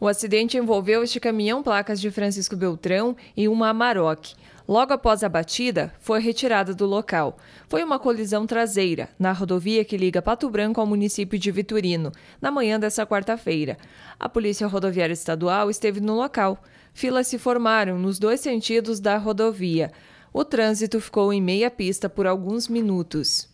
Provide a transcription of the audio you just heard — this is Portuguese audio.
O acidente envolveu este caminhão placas de Francisco Beltrão e uma Amarok. Logo após a batida, foi retirada do local. Foi uma colisão traseira, na rodovia que liga Pato Branco ao município de Vitorino, na manhã dessa quarta-feira. A Polícia Rodoviária Estadual esteve no local. Filas se formaram nos dois sentidos da rodovia. O trânsito ficou em meia pista por alguns minutos.